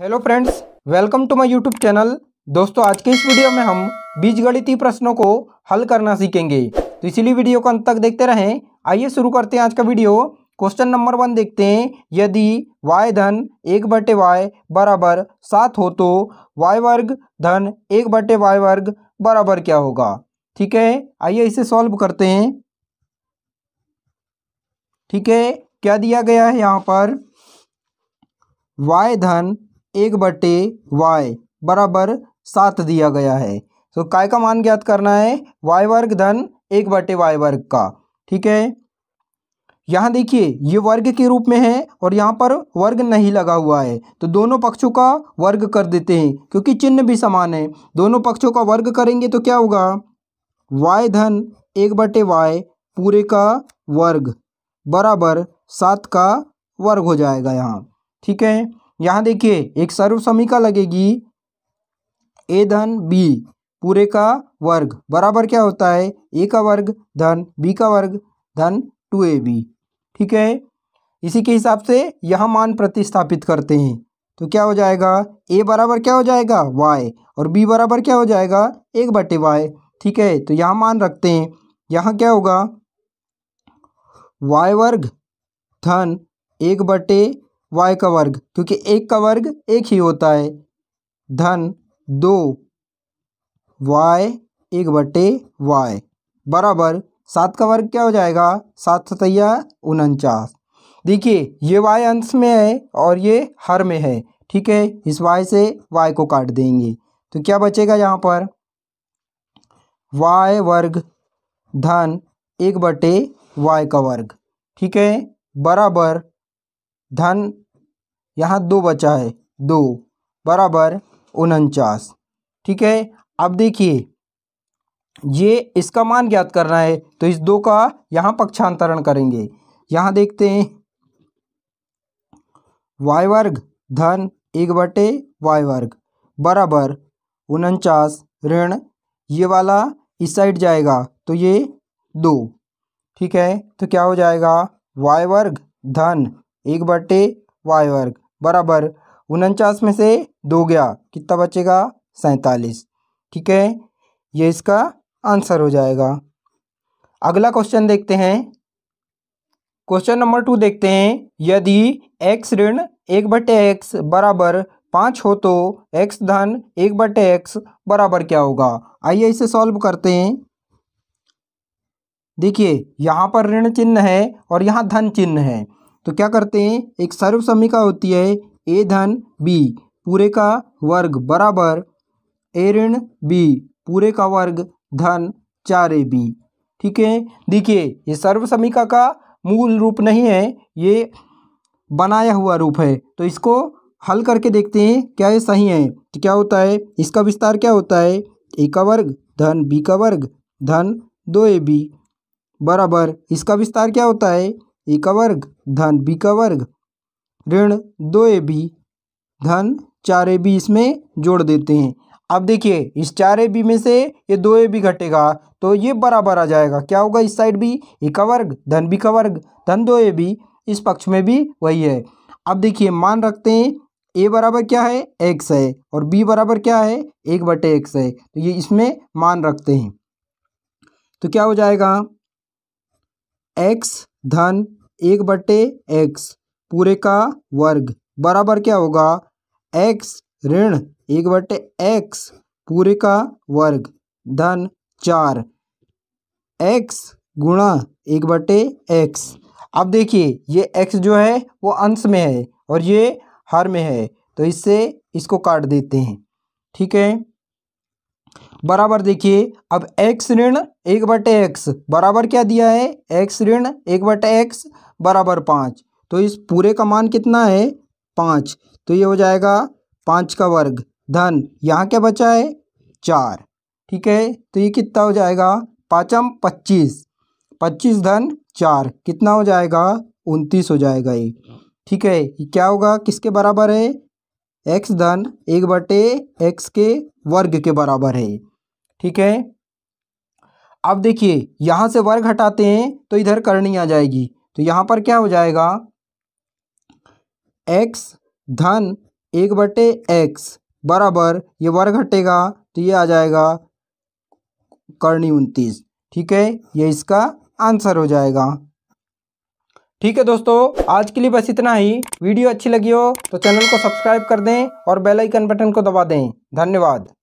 hello friends welcome to my YouTube channel दोस्तों आज के इस वीडियो में हम बीजगणितीय प्रश्नों को हल करना सीखेंगे तो इसीलिए वीडियो को अंत तक देखते रहें आइए शुरू करते हैं आज का वीडियो क्वेश्चन नंबर वन देखते हैं यदि वाय धन एक बटे वाय बराबर सात हो तो वाय वर्ग धन एक बटे वाय वर्ग बराबर क्या होगा ठीक है आइए इसे सॉल्व करते हैं ठीक है क्या दिया गया है यहाँ पर y धन एक बटे वाई बराबर सात दिया गया है तो काय का मान ज्ञात करना है वाई वर्ग धन एक बटे वाई वर्ग का ठीक है यहाँ देखिए ये वर्ग के रूप में है और यहाँ पर वर्ग नहीं लगा हुआ है तो दोनों पक्षों का वर्ग कर देते हैं क्योंकि चिन्ह भी समान है दोनों पक्षों का वर्ग करेंगे तो क्या होगा वाई धन एक बटे वाई पूरे का वर्ग बराबर सात का वर्ग हो जाएगा यहाँ ठीक है यहाँ देखिए एक सर्वसमिका लगेगी ए धन बी पूरे का वर्ग बराबर क्या होता है ए का वर्ग धन बी का वर्ग धन टू ए बी ठीक है इसी के हिसाब से यह मान प्रतिस्थापित करते हैं तो क्या हो जाएगा ए बराबर क्या हो जाएगा वाई और बी बराबर क्या हो जाएगा एक बटे वाई ठीक है तो यहाँ मान रखते हैं यहाँ क्या होगा वाई वर्ग धन एक बटे वाई का वर्ग क्योंकि एक का वर्ग एक ही होता है धन दो वाई एक बटे वाई बराबर सात का वर्ग क्या हो जाएगा सात सतैया उनचास देखिए ये वाई अंश में है और ये हर में है ठीक है इस वाई से वाई को काट देंगे तो क्या बचेगा यहाँ पर वाई वर्ग धन एक बटे वाई का वर्ग ठीक है बराबर धन यहाँ दो बचा है दो बराबर उनचास ठीक है अब देखिए ये इसका मान ज्ञात करना है तो इस दो का यहाँ पक्षांतरण करेंगे यहाँ देखते हैं वाई वर्ग धन एक बटे वाई वर्ग बराबर उनचास ऋण ये वाला इस साइड जाएगा तो ये दो ठीक है तो क्या हो जाएगा वाई वर्ग धन एक बटे वाई वर्ग बराबर उनचास में से दो गया कितना बचेगा सैंतालीस ठीक है ये इसका आंसर हो जाएगा अगला क्वेश्चन देखते हैं क्वेश्चन नंबर टू देखते हैं यदि एक्स ऋण एक बटे एक्स बराबर पाँच हो तो एक्स धन एक बटे एक्स बराबर क्या होगा आइए इसे सॉल्व करते हैं देखिए यहाँ पर ऋण चिन्ह है और यहाँ धन चिन्ह है तो क्या करते हैं एक सर्व समीका होती है ए धन बी पूरे का वर्ग बराबर ए ऋण बी पूरे का वर्ग धन चार ए बी ठीक है देखिए ये सर्व समीका का मूल रूप नहीं है ये बनाया हुआ रूप है तो इसको हल करके देखते हैं क्या ये सही है तो क्या होता है इसका विस्तार क्या होता है ए का वर्ग धन बी का वर्ग धन दो ए बी बराबर इसका विस्तार क्या होता है ए का वर्ग धन बी का वर्ग ऋण दो ए बी धन चार ए बी इसमें जोड़ देते हैं अब देखिए इस चार ए बी में से ये दो ए बी घटेगा तो ये बराबर आ जाएगा क्या होगा इस साइड भी ए का वर्ग धन बी का वर्ग धन दो ए बी इस पक्ष में भी वही है अब देखिए मान रखते हैं ए बराबर क्या है एक्स है और बी बराबर क्या है एक बटे एक्स है तो ये इसमें मान रखते हैं तो क्या हो जाएगा एक्स धन एक बटे एक्स पूरे का वर्ग बराबर क्या होगा एक्स ऋण एक बटे एक्स पूरे का वर्ग धन चार एक्स गुणा एक बटे एक्स अब देखिए ये एक्स जो है वो अंश में है और ये हर में है तो इससे इसको काट देते हैं ठीक है बराबर देखिए अब एक्स ऋण एक बटे एक्स बराबर क्या दिया है एक्स ऋण एक बटे एक्स बराबर पाँच तो इस पूरे का मान कितना है पाँच तो ये हो जाएगा पाँच का वर्ग धन यहाँ क्या बचा है चार ठीक है तो ये कितना हो जाएगा पाँचम पच्चीस पच्चीस धन चार कितना हो जाएगा उनतीस हो जाएगा ये ठीक है ये क्या होगा किसके बराबर है एक्स धन एक बटे एक्स के वर्ग के बराबर है ठीक है अब देखिए यहाँ से वर्ग हटाते हैं तो इधर करनी आ जाएगी तो यहाँ पर क्या हो जाएगा एक्स धन एक बटे एक्स बराबर ये वर्ग हटेगा तो ये आ जाएगा करनी उनतीस ठीक है ये इसका आंसर हो जाएगा ठीक है दोस्तों आज के लिए बस इतना ही वीडियो अच्छी लगी हो तो चैनल को सब्सक्राइब कर दें और बेल आइकन बटन को दबा दें धन्यवाद